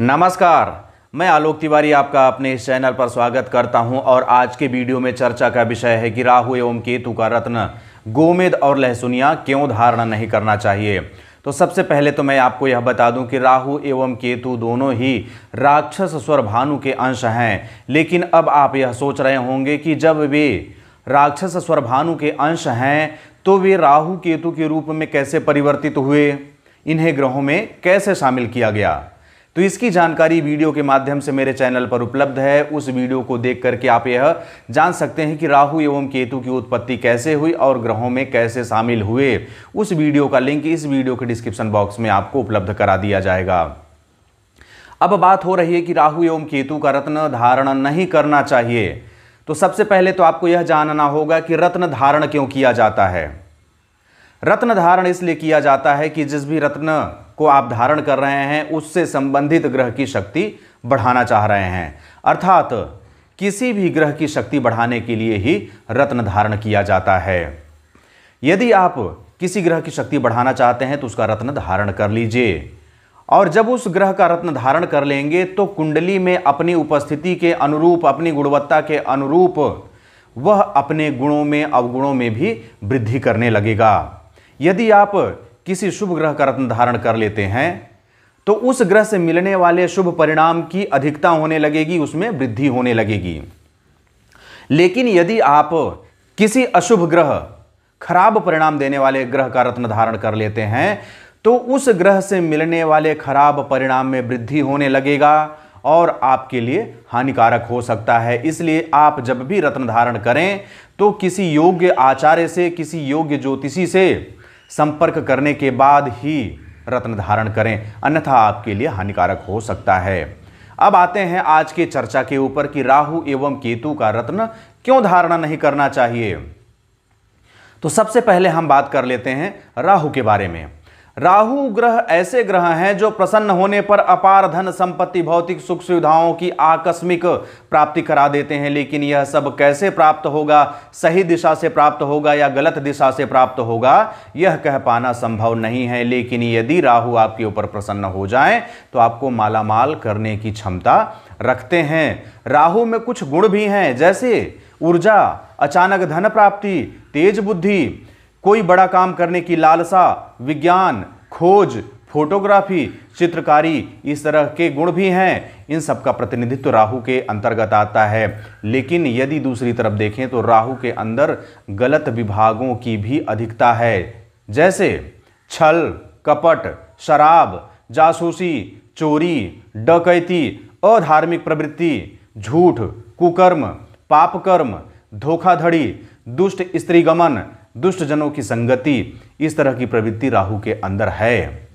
नमस्कार मैं आलोक तिवारी आपका अपने इस चैनल पर स्वागत करता हूं और आज के वीडियो में चर्चा का विषय है कि राहु एवं केतु का रत्न गोमेद और लहसुनिया क्यों धारण नहीं करना चाहिए तो सबसे पहले तो मैं आपको यह बता दूं कि राहु एवं केतु दोनों ही राक्षस स्वर भानु के अंश हैं लेकिन अब आप यह सोच रहे होंगे कि जब वे राक्षस स्वर भानु के अंश हैं तो वे राहु केतु के रूप में कैसे परिवर्तित हुए इन्हें ग्रहों में कैसे शामिल किया गया तो इसकी जानकारी वीडियो के माध्यम से मेरे चैनल पर उपलब्ध है उस वीडियो को देख करके आप यह जान सकते हैं कि राहु एवं केतु की उत्पत्ति कैसे हुई और ग्रहों में कैसे शामिल हुए उस वीडियो का लिंक इस वीडियो के डिस्क्रिप्शन बॉक्स में आपको उपलब्ध करा दिया जाएगा अब बात हो रही है कि राहु एवं केतु का रत्न धारण नहीं करना चाहिए तो सबसे पहले तो आपको यह जानना होगा कि रत्न धारण क्यों किया जाता है रत्न धारण इसलिए किया जाता है कि जिस भी रत्न को आप धारण कर रहे हैं उससे संबंधित ग्रह की शक्ति बढ़ाना चाह रहे हैं अर्थात किसी भी ग्रह की शक्ति बढ़ाने के लिए ही रत्न धारण किया जाता है यदि आप किसी ग्रह की शक्ति बढ़ाना चाहते हैं तो उसका रत्न धारण कर लीजिए और जब उस ग्रह का रत्न धारण कर लेंगे तो कुंडली में अपनी उपस्थिति के अनुरूप अपनी गुणवत्ता के अनुरूप वह अपने गुणों में अवगुणों में भी वृद्धि करने लगेगा यदि आप किसी शुभ ग्रह का रत्न धारण कर लेते हैं तो उस ग्रह से मिलने वाले शुभ परिणाम की अधिकता होने लगेगी उसमें वृद्धि होने लगेगी लेकिन यदि आप किसी अशुभ ग्रह खराब परिणाम देने वाले ग्रह का रत्न धारण कर लेते हैं तो उस ग्रह से मिलने वाले खराब परिणाम में वृद्धि होने लगेगा और आपके लिए हानिकारक हो सकता है इसलिए आप जब भी रत्न धारण करें तो किसी योग्य आचार्य से किसी योग्य ज्योतिषी से संपर्क करने के बाद ही रत्न धारण करें अन्यथा आपके लिए हानिकारक हो सकता है अब आते हैं आज के चर्चा के ऊपर कि राहु एवं केतु का रत्न क्यों धारणा नहीं करना चाहिए तो सबसे पहले हम बात कर लेते हैं राहु के बारे में राहु ग्रह ऐसे ग्रह हैं जो प्रसन्न होने पर अपार धन संपत्ति भौतिक सुख सुविधाओं की आकस्मिक प्राप्ति करा देते हैं लेकिन यह सब कैसे प्राप्त होगा सही दिशा से प्राप्त होगा या गलत दिशा से प्राप्त होगा यह कह पाना संभव नहीं है लेकिन यदि राहु आपके ऊपर प्रसन्न हो जाए तो आपको मालामाल करने की क्षमता रखते हैं राहु में कुछ गुण भी हैं जैसे ऊर्जा अचानक धन प्राप्ति तेज बुद्धि कोई बड़ा काम करने की लालसा विज्ञान खोज फोटोग्राफी चित्रकारी इस तरह के गुण भी हैं इन सब का प्रतिनिधित्व राहु के अंतर्गत आता है लेकिन यदि दूसरी तरफ देखें तो राहु के अंदर गलत विभागों की भी अधिकता है जैसे छल कपट शराब जासूसी चोरी डकैती अधार्मिक प्रवृत्ति झूठ कुकर्म पापकर्म धोखाधड़ी दुष्ट स्त्रीगमन दुष्ट जनों की संगति इस तरह की प्रवृत्ति राहु के अंदर है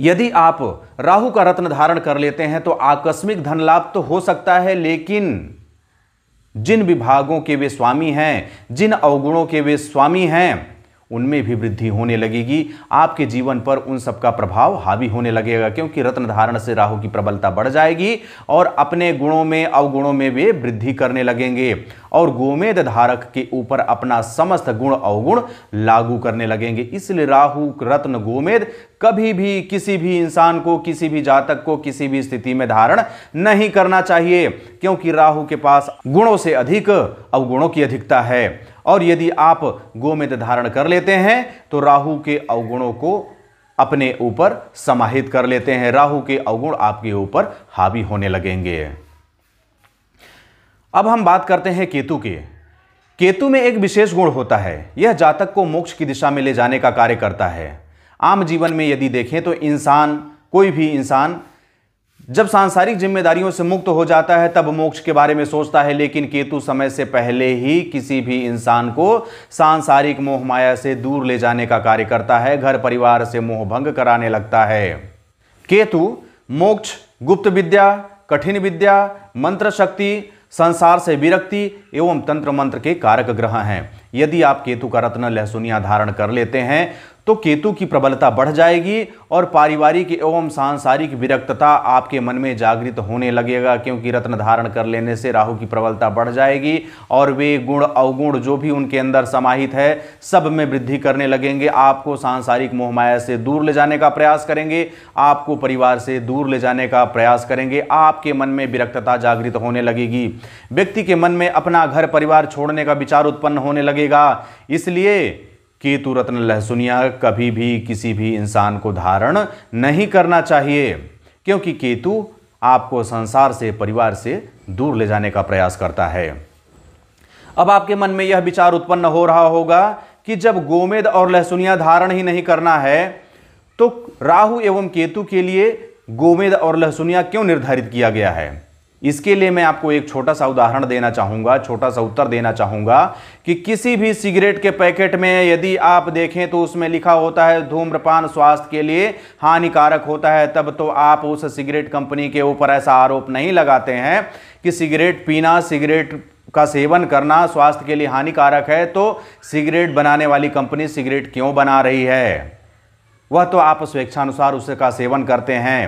यदि आप राहु का रत्न धारण कर लेते हैं तो आकस्मिक धन लाभ तो हो सकता है लेकिन जिन विभागों के वे स्वामी हैं जिन अवगुणों के वे स्वामी हैं उनमें भी वृद्धि होने लगेगी आपके जीवन पर उन सबका प्रभाव हावी होने लगेगा क्योंकि रत्न धारण से राहु की प्रबलता बढ़ जाएगी और अपने गुणों में अवगुणों में वे वृद्धि करने लगेंगे और गोमेद धारक के ऊपर अपना समस्त गुण अवगुण लागू करने लगेंगे इसलिए राहु रत्न गोमेद कभी भी किसी भी इंसान को किसी भी जातक को किसी भी स्थिति में धारण नहीं करना चाहिए क्योंकि राहु के पास गुणों से अधिक अवगुणों की अधिकता है और यदि आप गोमित धारण कर लेते हैं तो राहु के अवगुणों को अपने ऊपर समाहित कर लेते हैं राहु के अवगुण आपके ऊपर हावी होने लगेंगे अब हम बात करते हैं केतु के। केतु में एक विशेष गुण होता है यह जातक को मोक्ष की दिशा में ले जाने का कार्य करता है आम जीवन में यदि देखें तो इंसान कोई भी इंसान जब सांसारिक जिम्मेदारियों से मुक्त हो जाता है तब मोक्ष के बारे में सोचता है लेकिन केतु समय से पहले ही किसी भी इंसान को सांसारिक मोह माया से दूर ले जाने का कार्य करता है घर परिवार से मोह भंग कराने लगता है केतु मोक्ष गुप्त विद्या कठिन विद्या मंत्र शक्ति संसार से विरक्ति एवं तंत्र मंत्र के कारक ग्रह हैं यदि आप केतु का रत्न लहसुनिया धारण कर लेते हैं तो केतु की प्रबलता बढ़ जाएगी और पारिवारिक एवं सांसारिक विरक्तता आपके मन में जागृत होने लगेगा क्योंकि रत्न धारण कर लेने से राहु की प्रबलता बढ़ जाएगी और वे गुण अवगुण जो भी उनके अंदर समाहित है सब में वृद्धि करने लगेंगे आपको सांसारिक मोहमाया से दूर ले जाने का प्रयास करेंगे आपको परिवार से दूर ले जाने का प्रयास करेंगे आपके मन में विरक्तता जागृत होने लगेगी व्यक्ति के मन में अपना घर परिवार छोड़ने का विचार उत्पन्न होने लगेगा इसलिए केतु रत्न लहसुनिया कभी भी किसी भी इंसान को धारण नहीं करना चाहिए क्योंकि केतु आपको संसार से परिवार से दूर ले जाने का प्रयास करता है अब आपके मन में यह विचार उत्पन्न हो रहा होगा कि जब गोमेद और लहसुनिया धारण ही नहीं करना है तो राहु एवं केतु के लिए गोमेद और लहसुनिया क्यों निर्धारित किया गया है इसके लिए मैं आपको एक छोटा सा उदाहरण देना चाहूंगा छोटा सा उत्तर देना चाहूँगा कि किसी भी सिगरेट के पैकेट में यदि आप देखें तो उसमें लिखा होता है धूम्रपान स्वास्थ्य के लिए हानिकारक होता है तब तो आप उस सिगरेट कंपनी के ऊपर ऐसा आरोप नहीं लगाते हैं कि सिगरेट पीना सिगरेट का सेवन करना स्वास्थ्य के लिए हानिकारक है तो सिगरेट बनाने वाली कंपनी सिगरेट क्यों बना रही है वह तो आप स्वेच्छानुसार उसका सेवन करते हैं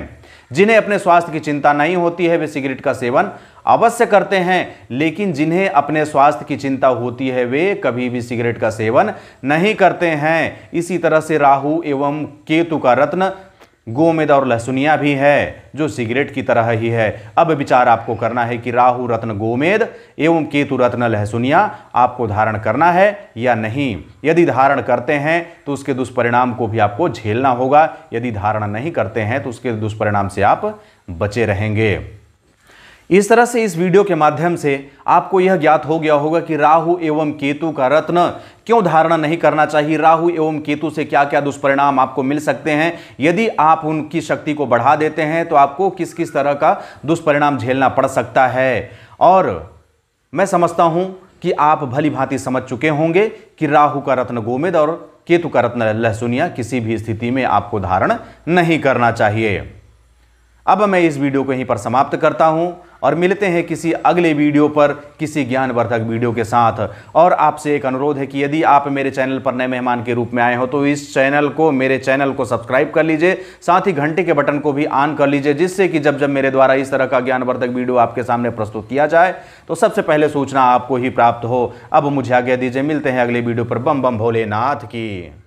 जिन्हें अपने स्वास्थ्य की चिंता नहीं होती है वे सिगरेट का सेवन अवश्य करते हैं लेकिन जिन्हें अपने स्वास्थ्य की चिंता होती है वे कभी भी सिगरेट का सेवन नहीं करते हैं इसी तरह से राहु एवं केतु का रत्न गोमेद और लहसुनिया भी है जो सिगरेट की तरह ही है अब विचार आपको करना है कि राहु रत्न गोमेद एवं केतु रत्न लहसुनिया आपको धारण करना है या नहीं यदि धारण करते हैं तो उसके दुष्परिणाम को भी आपको झेलना होगा यदि धारण नहीं करते हैं तो उसके दुष्परिणाम से आप बचे रहेंगे इस तरह से इस वीडियो के माध्यम से आपको यह ज्ञात हो गया होगा कि राहु एवं केतु का रत्न क्यों धारणा नहीं करना चाहिए राहु एवं केतु से क्या क्या दुष्परिणाम आपको मिल सकते हैं यदि आप उनकी शक्ति को बढ़ा देते हैं तो आपको किस किस तरह का दुष्परिणाम झेलना पड़ सकता है और मैं समझता हूं कि आप भली भांति समझ चुके होंगे कि राहु का रत्न गोमेद और केतु का रत्न लहसुनिया किसी भी स्थिति में आपको धारण नहीं करना चाहिए अब मैं इस वीडियो को यहीं पर समाप्त करता हूँ और मिलते हैं किसी अगले वीडियो पर किसी ज्ञानवर्धक वीडियो के साथ और आपसे एक अनुरोध है कि यदि आप मेरे चैनल पर नए मेहमान के रूप में आए हो तो इस चैनल को मेरे चैनल को सब्सक्राइब कर लीजिए साथ ही घंटे के बटन को भी ऑन कर लीजिए जिससे कि जब जब मेरे द्वारा इस तरह का ज्ञानवर्धक वीडियो आपके सामने प्रस्तुत किया जाए तो सबसे पहले सूचना आपको ही प्राप्त हो अब मुझे आज्ञा दीजिए मिलते हैं अगले वीडियो पर बम बम भोलेनाथ की